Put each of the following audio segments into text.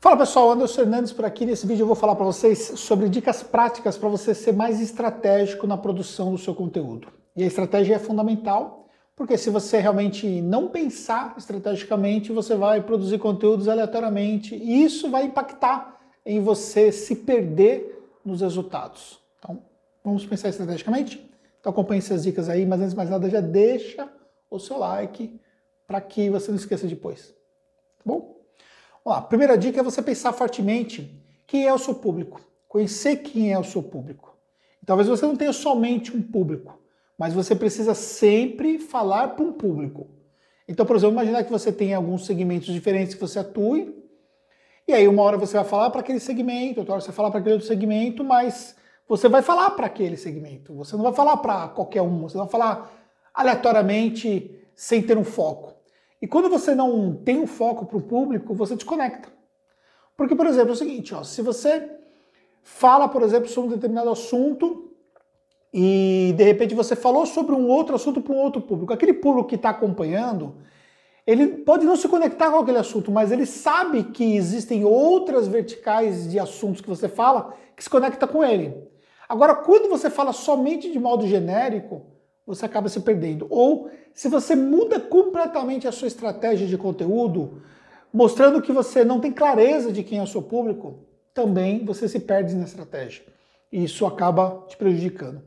Fala pessoal, Anderson Fernandes por aqui. Nesse vídeo eu vou falar para vocês sobre dicas práticas para você ser mais estratégico na produção do seu conteúdo. E a estratégia é fundamental, porque se você realmente não pensar estrategicamente, você vai produzir conteúdos aleatoriamente e isso vai impactar em você se perder nos resultados. Então, vamos pensar estrategicamente? Então acompanhe essas dicas aí, mas antes de mais nada já deixa o seu like para que você não esqueça depois. Tá bom? Bom, a Primeira dica é você pensar fortemente quem é o seu público. Conhecer quem é o seu público. talvez você não tenha somente um público, mas você precisa sempre falar para um público. Então, por exemplo, imaginar que você tem alguns segmentos diferentes que você atue, e aí uma hora você vai falar para aquele segmento, outra hora você vai falar para aquele outro segmento, mas você vai falar para aquele segmento. Você não vai falar para qualquer um, você vai falar aleatoriamente, sem ter um foco. E quando você não tem um foco para o público, você desconecta. Porque, por exemplo, é o seguinte, ó, se você fala, por exemplo, sobre um determinado assunto e de repente você falou sobre um outro assunto para um outro público, aquele público que está acompanhando, ele pode não se conectar com aquele assunto, mas ele sabe que existem outras verticais de assuntos que você fala que se conecta com ele. Agora, quando você fala somente de modo genérico, você acaba se perdendo. Ou se você muda completamente a sua estratégia de conteúdo, mostrando que você não tem clareza de quem é o seu público, também você se perde na estratégia. E isso acaba te prejudicando.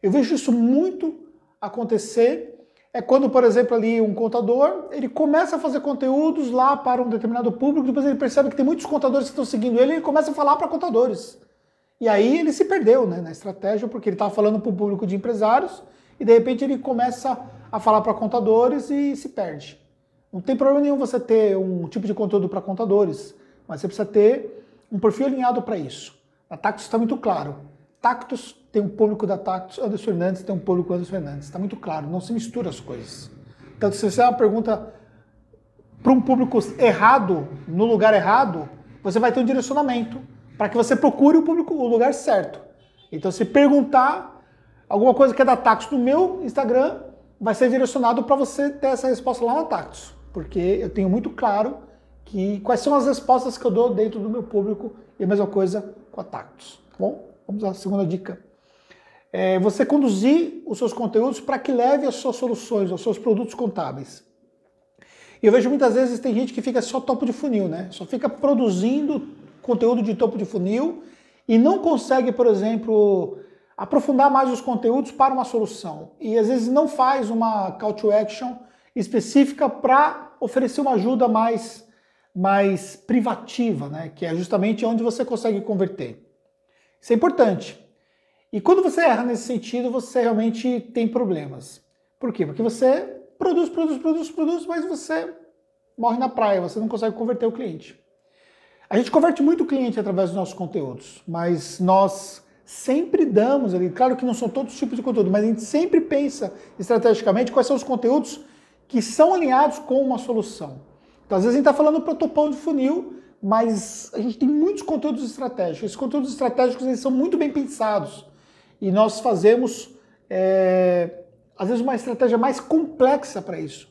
Eu vejo isso muito acontecer é quando, por exemplo, ali um contador, ele começa a fazer conteúdos lá para um determinado público, depois ele percebe que tem muitos contadores que estão seguindo ele, e ele começa a falar para contadores. E aí ele se perdeu né, na estratégia, porque ele estava falando para o público de empresários, e de repente ele começa a falar para contadores e se perde. Não tem problema nenhum você ter um tipo de conteúdo para contadores, mas você precisa ter um perfil alinhado para isso. A Tactus está muito claro. Tactus tem um público da Tactus, Anderson Fernandes tem um público Anderson Fernandes. Está muito claro, não se mistura as coisas. Então, se você é uma pergunta para um público errado, no lugar errado, você vai ter um direcionamento para que você procure o público, o lugar certo. Então, se perguntar Alguma coisa que é da Tactus no meu Instagram vai ser direcionado para você ter essa resposta lá na Tactus, porque eu tenho muito claro que quais são as respostas que eu dou dentro do meu público e a mesma coisa com a Tactus. Tá bom? Vamos à segunda dica. É você conduzir os seus conteúdos para que leve as suas soluções, os seus produtos contábeis. E eu vejo muitas vezes tem gente que fica só topo de funil, né? Só fica produzindo conteúdo de topo de funil e não consegue, por exemplo, aprofundar mais os conteúdos para uma solução. E às vezes não faz uma call to action específica para oferecer uma ajuda mais, mais privativa, né? que é justamente onde você consegue converter. Isso é importante. E quando você erra nesse sentido, você realmente tem problemas. Por quê? Porque você produz, produz, produz, produz, mas você morre na praia, você não consegue converter o cliente. A gente converte muito cliente através dos nossos conteúdos, mas nós sempre damos ali. Claro que não são todos os tipos de conteúdo, mas a gente sempre pensa estrategicamente quais são os conteúdos que são alinhados com uma solução. Então, às vezes a gente está falando para topão de funil, mas a gente tem muitos conteúdos estratégicos. Esses conteúdos estratégicos eles são muito bem pensados e nós fazemos, é, às vezes, uma estratégia mais complexa para isso.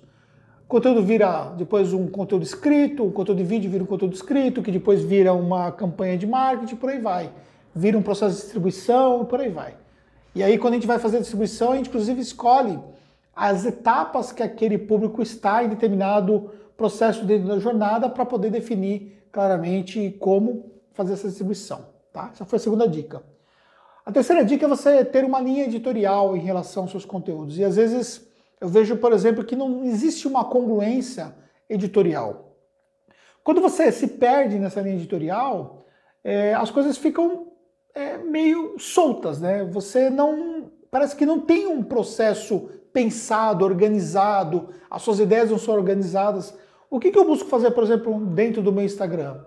O conteúdo vira depois um conteúdo escrito, o conteúdo de vídeo vira um conteúdo escrito, que depois vira uma campanha de marketing, por aí vai vira um processo de distribuição, por aí vai. E aí, quando a gente vai fazer a distribuição, a gente inclusive escolhe as etapas que aquele público está em determinado processo dentro da jornada para poder definir claramente como fazer essa distribuição. Tá? Essa foi a segunda dica. A terceira dica é você ter uma linha editorial em relação aos seus conteúdos. E às vezes eu vejo, por exemplo, que não existe uma congruência editorial. Quando você se perde nessa linha editorial, é, as coisas ficam é, meio soltas, né? Você não. Parece que não tem um processo pensado, organizado, as suas ideias não são organizadas. O que, que eu busco fazer, por exemplo, dentro do meu Instagram?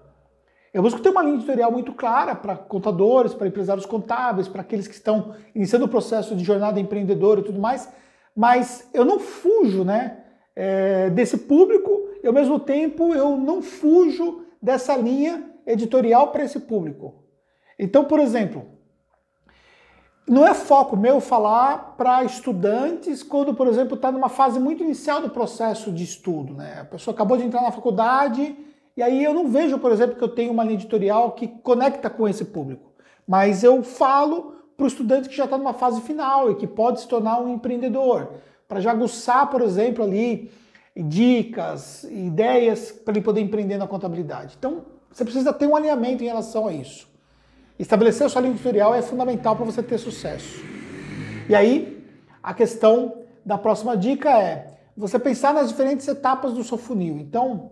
Eu busco ter uma linha editorial muito clara para contadores, para empresários contábeis, para aqueles que estão iniciando o processo de jornada empreendedora e tudo mais, mas eu não fujo né, é, desse público e, ao mesmo tempo, eu não fujo dessa linha editorial para esse público. Então, por exemplo, não é foco meu falar para estudantes quando, por exemplo, está numa fase muito inicial do processo de estudo. Né? A pessoa acabou de entrar na faculdade e aí eu não vejo, por exemplo, que eu tenho uma linha editorial que conecta com esse público. Mas eu falo para o estudante que já está numa fase final e que pode se tornar um empreendedor, para já aguçar, por exemplo, ali dicas, ideias para ele poder empreender na contabilidade. Então, você precisa ter um alinhamento em relação a isso. Estabelecer a sua linha editorial é fundamental para você ter sucesso. E aí, a questão da próxima dica é você pensar nas diferentes etapas do seu funil. Então,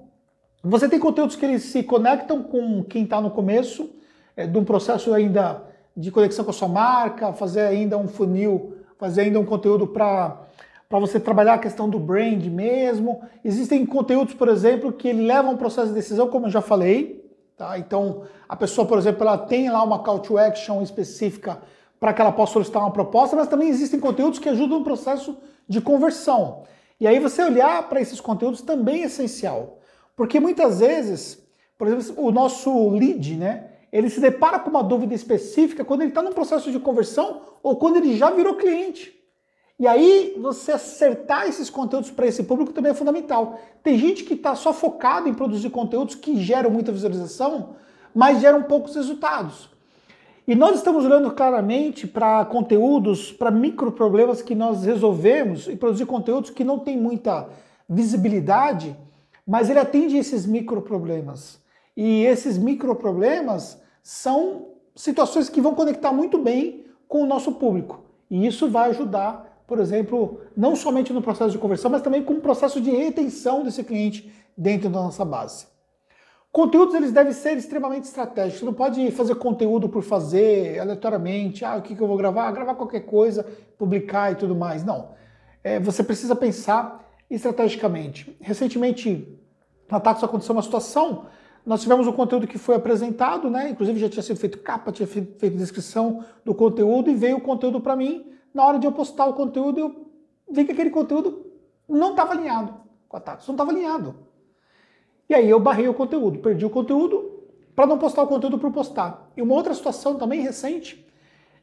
você tem conteúdos que eles se conectam com quem está no começo é, de um processo ainda de conexão com a sua marca, fazer ainda um funil, fazer ainda um conteúdo para para você trabalhar a questão do brand mesmo. Existem conteúdos, por exemplo, que levam o processo de decisão, como eu já falei, Tá? Então, a pessoa, por exemplo, ela tem lá uma call to action específica para que ela possa solicitar uma proposta, mas também existem conteúdos que ajudam no processo de conversão. E aí você olhar para esses conteúdos também é essencial. Porque muitas vezes, por exemplo, o nosso lead, né, ele se depara com uma dúvida específica quando ele está no processo de conversão ou quando ele já virou cliente. E aí, você acertar esses conteúdos para esse público também é fundamental. Tem gente que está só focado em produzir conteúdos que geram muita visualização, mas geram poucos resultados. E nós estamos olhando claramente para conteúdos, para micro problemas que nós resolvemos e produzir conteúdos que não tem muita visibilidade, mas ele atende esses micro problemas. E esses micro problemas são situações que vão conectar muito bem com o nosso público. E isso vai ajudar por exemplo, não somente no processo de conversão, mas também com o processo de retenção desse cliente dentro da nossa base. Conteúdos eles devem ser extremamente estratégicos. Você não pode fazer conteúdo por fazer aleatoriamente. Ah, o que, que eu vou gravar? Ah, gravar qualquer coisa, publicar e tudo mais. Não. É, você precisa pensar estrategicamente. Recentemente, na Taxa aconteceu uma situação. Nós tivemos um conteúdo que foi apresentado, né? Inclusive já tinha sido feito capa, tinha feito descrição do conteúdo e veio o conteúdo para mim na hora de eu postar o conteúdo, eu vi que aquele conteúdo não estava alinhado com a táxis, não estava alinhado. E aí eu barrei o conteúdo, perdi o conteúdo para não postar o conteúdo para postar. E uma outra situação também recente,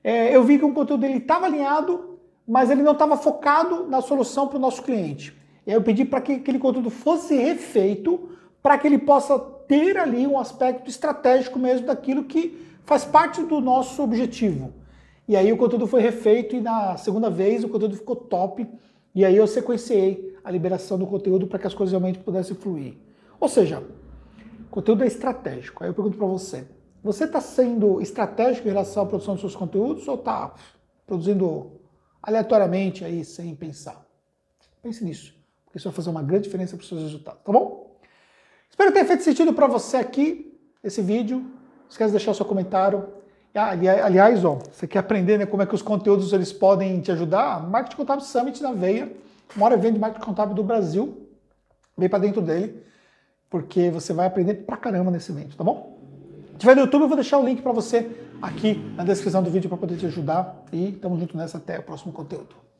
é, eu vi que um conteúdo ele estava alinhado, mas ele não estava focado na solução para o nosso cliente. E aí eu pedi para que aquele conteúdo fosse refeito para que ele possa ter ali um aspecto estratégico mesmo daquilo que faz parte do nosso objetivo. E aí o conteúdo foi refeito e na segunda vez o conteúdo ficou top. E aí eu sequenciei a liberação do conteúdo para que as coisas realmente pudessem fluir. Ou seja, conteúdo é estratégico. Aí eu pergunto para você, você está sendo estratégico em relação à produção dos seus conteúdos ou está produzindo aleatoriamente aí, sem pensar? Pense nisso, porque isso vai fazer uma grande diferença para os seus resultados, tá bom? Espero ter feito sentido para você aqui, esse vídeo. Não esquece de deixar o seu comentário, ah, é, aliás, ó, você quer aprender né, como é que os conteúdos eles podem te ajudar? Marketing Contábil Summit na veia, mora evento de marketing contábil do Brasil, vem para dentro dele, porque você vai aprender pra caramba nesse evento, tá bom? Se tiver no YouTube, eu vou deixar o link para você aqui na descrição do vídeo para poder te ajudar e tamo junto nessa até o próximo conteúdo.